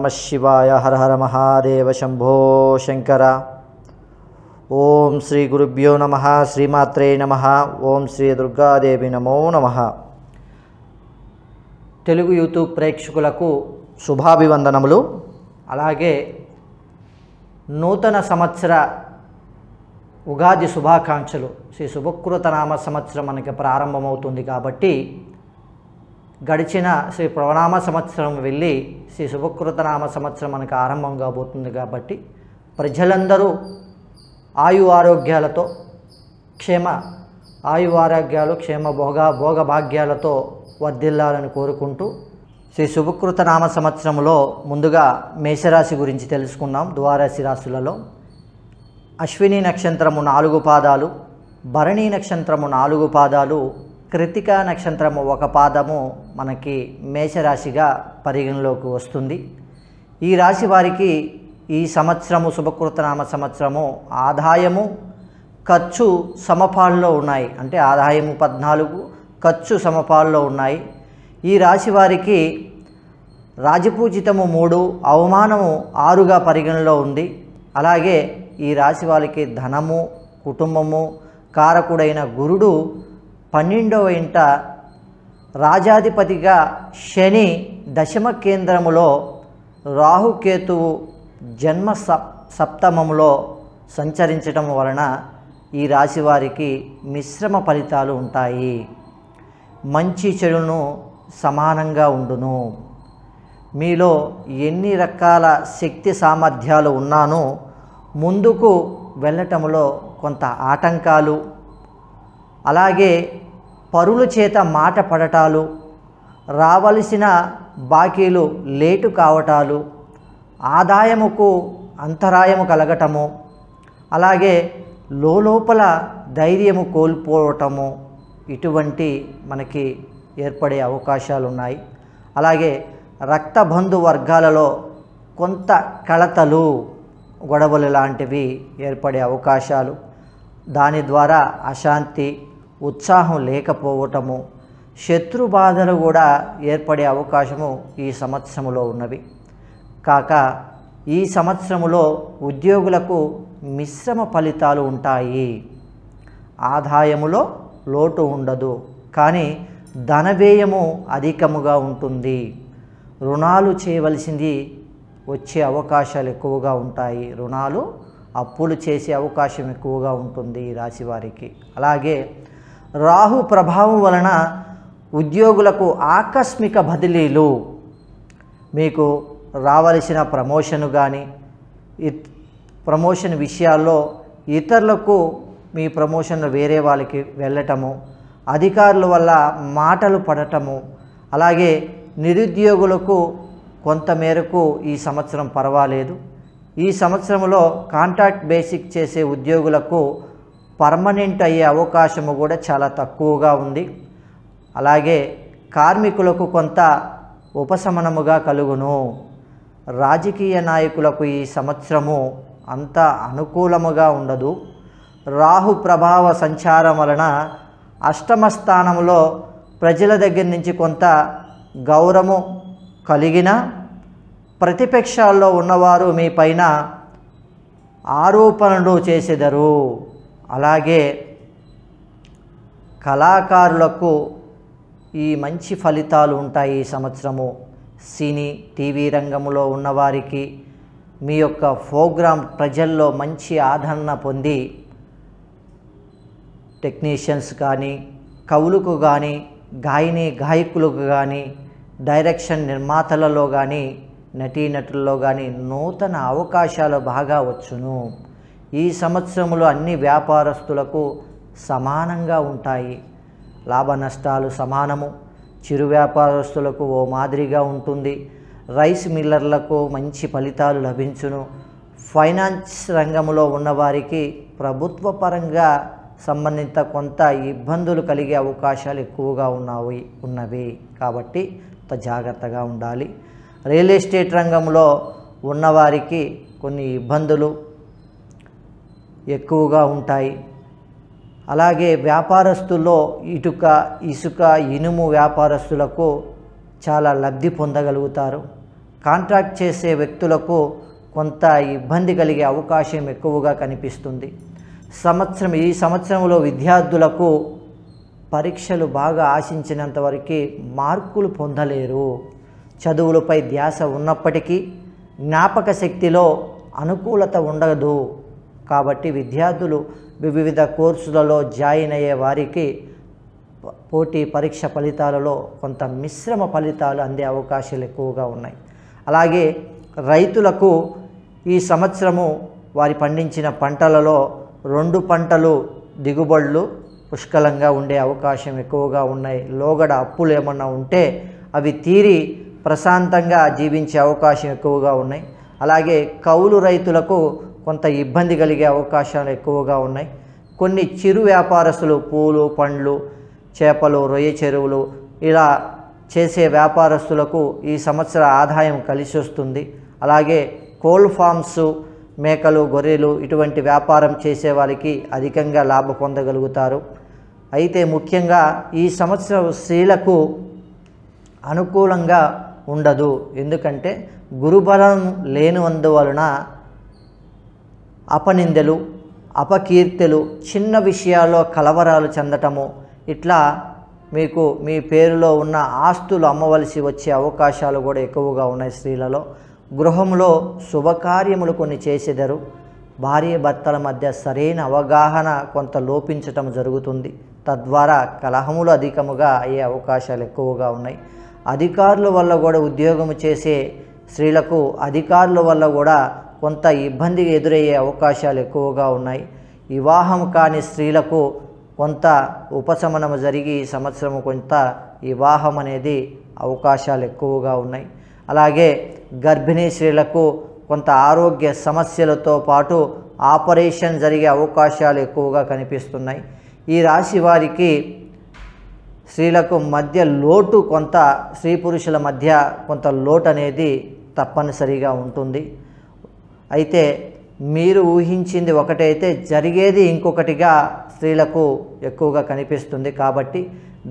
నమ శివాయ హర హర మహాదేవ శంభో శంకర ఓం శ్రీ గురుభ్యో నమ శ్రీమాత్రే నమ ఓం శ్రీ దుర్గాదేవి నమో నమ తెలుగు యూట్యూబ్ ప్రేక్షకులకు శుభాభివందనములు అలాగే నూతన సంవత్సర ఉగాది శుభాకాంక్షలు శ్రీ శుభకృతనామ సంవత్సరం మనకి ప్రారంభమవుతుంది కాబట్టి గడిచిన శ్రీ ప్రవనామ సంవత్సరం వెళ్ళి శ్రీ శుభకృతనామ సంవత్సరం మనకు ఆరంభం కాబోతుంది కాబట్టి ప్రజలందరూ ఆయు ఆరోగ్యాలతో క్షేమ ఆయు ఆరోగ్యాలు క్షేమ భోగ భోగభాగ్యాలతో వర్ధిల్లాలని కోరుకుంటూ శ్రీ శుభకృత నామ సంవత్సరంలో ముందుగా మేషరాశి గురించి తెలుసుకున్నాం ద్వారాశి రాశులలో అశ్విని నక్షత్రము నాలుగు పాదాలు భరణీ నక్షత్రము నాలుగు పాదాలు కృతికా నక్షత్రము ఒక పాదము మనకి మేషరాశిగా పరిగణలోకి వస్తుంది ఈ రాశి వారికి ఈ సంవత్సరము శుభకృతనామ సంవత్సరము ఆదాయము ఖర్చు సమపాల్లో ఉన్నాయి అంటే ఆదాయము పద్నాలుగు ఖర్చు సమపాల్లో ఉన్నాయి ఈ రాశి వారికి రాజపూజితము మూడు అవమానము ఆరుగా పరిగణలో ఉంది అలాగే ఈ రాశి వారికి ధనము కుటుంబము కారకుడైన గురుడు పన్నెండవ ఇంట రాజాధిపతిగా శని దశమ కేంద్రములో రాహుకేతువు జన్మ సప్తమంలో సంచరించడం వలన ఈ రాశి వారికి మిశ్రమ ఫలితాలు ఉంటాయి మంచి చెడును సమానంగా ఉండును మీలో ఎన్ని రకాల శక్తి సామర్థ్యాలు ఉన్నానో ముందుకు వెళ్ళటంలో కొంత ఆటంకాలు అలాగే పరుల చేత మాట పడటాలు రావలసిన బాకీలు లేటు కావటాలు ఆదాయముకు అంతరాయము కలగటము అలాగే లోపల ధైర్యము కోల్పోవటము ఇటువంటి మనకి ఏర్పడే అవకాశాలు ఉన్నాయి అలాగే రక్తబంధు వర్గాలలో కొంత కళతలు గొడవలు లాంటివి ఏర్పడే అవకాశాలు దాని ద్వారా అశాంతి ఉత్సాహం లేకపోవటము శత్రు బాధలు కూడా ఏర్పడే అవకాశము ఈ సంవత్సరంలో ఉన్నవి కాక ఈ సంవత్సరములో ఉద్యోగులకు మిశ్రమ ఫలితాలు ఉంటాయి ఆదాయములో లోటు ఉండదు కానీ ధనవ్యయము అధికముగా ఉంటుంది రుణాలు చేయవలసింది వచ్చే అవకాశాలు ఎక్కువగా ఉంటాయి రుణాలు అప్పులు చేసే అవకాశం ఎక్కువగా ఉంటుంది రాశివారికి అలాగే రాహు ప్రభావం వలన ఉద్యోగులకు ఆకస్మిక బదిలీలు మీకు రావలసిన ప్రమోషన్ కానీ ప్రమోషన్ విషయాల్లో ఇతరులకు మీ ప్రమోషన్ వేరే వాళ్ళకి వెళ్ళటము అధికారుల వల్ల మాటలు పడటము అలాగే నిరుద్యోగులకు కొంతమేరకు ఈ సంవత్సరం పర్వాలేదు ఈ సంవత్సరంలో కాంట్రాక్ట్ బేసిక్ చేసే ఉద్యోగులకు పర్మనెంట్ అయ్యే అవకాశము కూడా చాలా తక్కువగా ఉంది అలాగే కార్మికులకు కొంత ఉపశమనముగా కలుగును రాజకీయ నాయకులకు ఈ సంవత్సరము అంత అనుకూలముగా ఉండదు రాహు ప్రభావ సంచారం వలన అష్టమ స్థానంలో ప్రజల దగ్గర నుంచి కొంత గౌరవము కలిగిన ప్రతిపక్షాల్లో ఉన్నవారు మీ పైన ఆరోపణలు చేసెదరు అలాగే కళాకారులకు ఈ మంచి ఫలితాలు ఉంటాయి ఈ సంవత్సరము సినీ టీవీ రంగంలో ఉన్నవారికి మీ యొక్క ప్రోగ్రాం ప్రజల్లో మంచి ఆదరణ పొంది టెక్నీషియన్స్ కానీ కవులకు కానీ గాయని గాయకులకు కానీ డైరెక్షన్ నిర్మాతలలో కానీ నటీనటుల్లో కానీ నూతన అవకాశాలు బాగా వచ్చును ఈ సంవత్సరంలో అన్ని వ్యాపారస్తులకు సమానంగా ఉంటాయి లాభ నష్టాలు సమానము చిరు వ్యాపారస్తులకు ఓ మాదిరిగా ఉంటుంది రైస్ మిల్లర్లకు మంచి ఫలితాలు లభించును ఫైనాన్స్ రంగంలో ఉన్నవారికి ప్రభుత్వ పరంగా సంబంధిత కొంత ఇబ్బందులు కలిగే అవకాశాలు ఎక్కువగా ఉన్నవి ఉన్నవి కాబట్టి జాగ్రత్తగా ఉండాలి రియల్ ఎస్టేట్ రంగంలో ఉన్నవారికి కొన్ని ఇబ్బందులు ఎక్కువగా ఉంటాయి అలాగే వ్యాపారస్తుల్లో ఇటుక ఇసుక ఇనుము వ్యాపారస్తులకు చాలా లబ్ధి పొందగలుగుతారు కాంట్రాక్ట్ చేసే వ్యక్తులకు కొంత ఇబ్బంది కలిగే అవకాశం ఎక్కువగా కనిపిస్తుంది సంవత్సరం ఈ సంవత్సరంలో విద్యార్థులకు పరీక్షలు బాగా ఆశించినంత మార్కులు పొందలేరు చదువులపై ధ్యాస ఉన్నప్పటికీ జ్ఞాపక శక్తిలో అనుకూలత ఉండదు కాబట్టి విద్యార్థులు వివిధ కోర్సులలో జాయిన్ అయ్యే వారికి పోటీ పరీక్ష ఫలితాలలో కొంత మిశ్రమ ఫలితాలు అందే అవకాశాలు ఎక్కువగా ఉన్నాయి అలాగే రైతులకు ఈ సంవత్సరము వారి పండించిన పంటలలో రెండు పంటలు దిగుబడులు పుష్కలంగా ఉండే అవకాశం ఎక్కువగా ఉన్నాయి లోగడ అప్పులు ఏమన్నా ఉంటే అవి తీరి ప్రశాంతంగా జీవించే అవకాశం ఎక్కువగా ఉన్నాయి అలాగే కౌలు రైతులకు కొంత ఇబ్బంది కలిగే అవకాశాలు ఎక్కువగా ఉన్నాయి కొన్ని చిరు వ్యాపారస్తులు పూలు పండ్లు చేపలు రొయ్య చెరువులు ఇలా చేసే వ్యాపారస్తులకు ఈ సంవత్సర ఆదాయం కలిసి వస్తుంది అలాగే కోల్డ్ ఫామ్స్ మేకలు గొర్రెలు ఇటువంటి వ్యాపారం చేసే వారికి అధికంగా లాభ పొందగలుగుతారు అయితే ముఖ్యంగా ఈ సంవత్సరం స్త్రీలకు అనుకూలంగా ఉండదు ఎందుకంటే గురుబలం లేనందువలన అపనిందెలు అపకీర్తెలు చిన్న విషయాల్లో కలవరాలు చెందటము ఇట్లా మీకు మీ పేరులో ఉన్న ఆస్తులు అమ్మవలసి వచ్చే అవకాశాలు కూడా ఎక్కువగా ఉన్నాయి స్త్రీలలో గృహంలో శుభకార్యములు కొన్ని చేసేదరు భార్య భర్తల మధ్య సరైన అవగాహన కొంత లోపించటం జరుగుతుంది తద్వారా కలహములు అధికముగా అయ్యే అవకాశాలు ఎక్కువగా ఉన్నాయి అధికారుల వల్ల కూడా ఉద్యోగము చేసే స్త్రీలకు అధికారుల వల్ల కూడా కొంత ఇబ్బంది ఎదురయ్యే అవకాశాలు ఎక్కువగా ఉన్నాయి వివాహం కాని స్త్రీలకు కొంత ఉపశమనము జరిగి ఈ సంవత్సరం కొంత వివాహం అనేది అవకాశాలు ఎక్కువగా ఉన్నాయి అలాగే గర్భిణీ స్త్రీలకు కొంత ఆరోగ్య సమస్యలతో పాటు ఆపరేషన్ జరిగే అవకాశాలు ఎక్కువగా కనిపిస్తున్నాయి ఈ రాశి వారికి స్త్రీలకు మధ్య లోటు కొంత స్త్రీ పురుషుల మధ్య కొంత లోటు అనేది తప్పనిసరిగా ఉంటుంది అయితే మీరు ఊహించింది ఒకటైతే జరిగేది ఇంకొకటిగా స్త్రీలకు ఎక్కువగా కనిపిస్తుంది కాబట్టి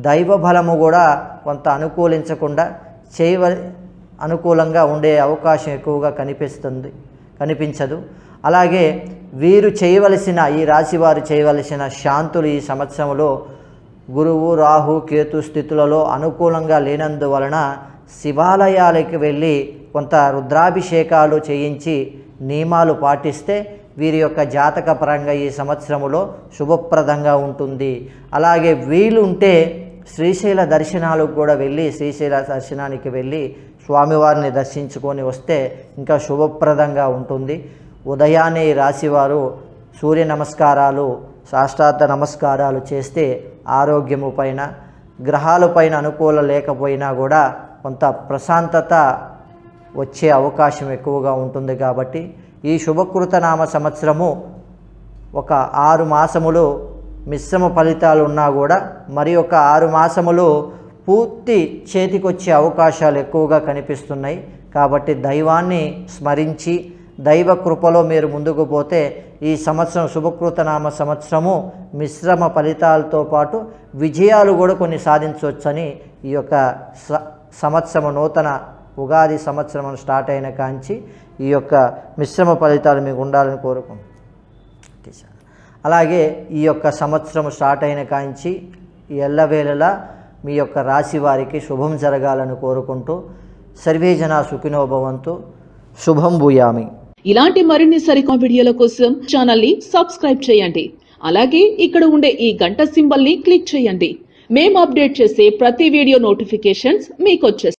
దైవ బలము కూడా కొంత అనుకూలించకుండా చేయవ అనుకూలంగా ఉండే అవకాశం ఎక్కువగా కనిపిస్తుంది కనిపించదు అలాగే వీరు చేయవలసిన ఈ రాశివారు చేయవలసిన శాంతులు ఈ సంవత్సరంలో గురువు రాహు కేతు స్థితులలో అనుకూలంగా లేనందువలన శివాలయాలకు వెళ్ళి కొంత రుద్రాభిషేకాలు చేయించి నియమాలు పాటిస్తే వీరి యొక్క జాతక పరంగా ఈ సంవత్సరములో శుభప్రదంగా ఉంటుంది అలాగే వీలుంటే శ్రీశైల దర్శనాలకు కూడా వెళ్ళి శ్రీశైల దర్శనానికి వెళ్ళి స్వామివారిని దర్శించుకొని వస్తే ఇంకా శుభప్రదంగా ఉంటుంది ఉదయాన్నే రాశివారు సూర్య నమస్కారాలు సాష్టార్థ నమస్కారాలు చేస్తే ఆరోగ్యము పైన గ్రహాలపైన అనుకూల లేకపోయినా కూడా కొంత ప్రశాంతత వచ్చే అవకాశం ఎక్కువగా ఉంటుంది కాబట్టి ఈ శుభకృతనామ సంవత్సరము ఒక ఆరు మాసములు మిశ్రమ ఫలితాలు ఉన్నా కూడా మరి ఒక ఆరు మాసములు పూర్తి చేతికొచ్చే అవకాశాలు ఎక్కువగా కనిపిస్తున్నాయి కాబట్టి దైవాన్ని స్మరించి దైవ కృపలో మీరు ముందుకు పోతే ఈ సంవత్సరం శుభకృతనామ సంవత్సరము మిశ్రమ ఫలితాలతో పాటు విజయాలు కూడా కొన్ని సాధించవచ్చని ఈ యొక్క సంవత్సరము నూతన ఉగాది సంవత్సరం స్టార్ట్ అయిన కాంచి ఈ యొక్క మిశ్రమ ఫలితాలు మీకు ఉండాలని కోరుకుంటాం అలాగే ఈ యొక్క సంవత్సరం స్టార్ట్ అయిన కాంచి ఎల్లవేళలా మీ యొక్క రాశి వారికి శుభం జరగాలని కోరుకుంటూ సర్వేజన సుఖినోభవంతు శుభం భూయామి ఇలాంటి మరిన్ని సరికొ వీడియోల కోసం ఛానల్ ని సబ్స్క్రైబ్ చేయండి అలాగే ఇక్కడ ఉండే ఈ గంట సింబల్ ని క్లిక్ చేయండి మేము అప్డేట్ చేసే ప్రతి వీడియో నోటిఫికేషన్స్ మీకు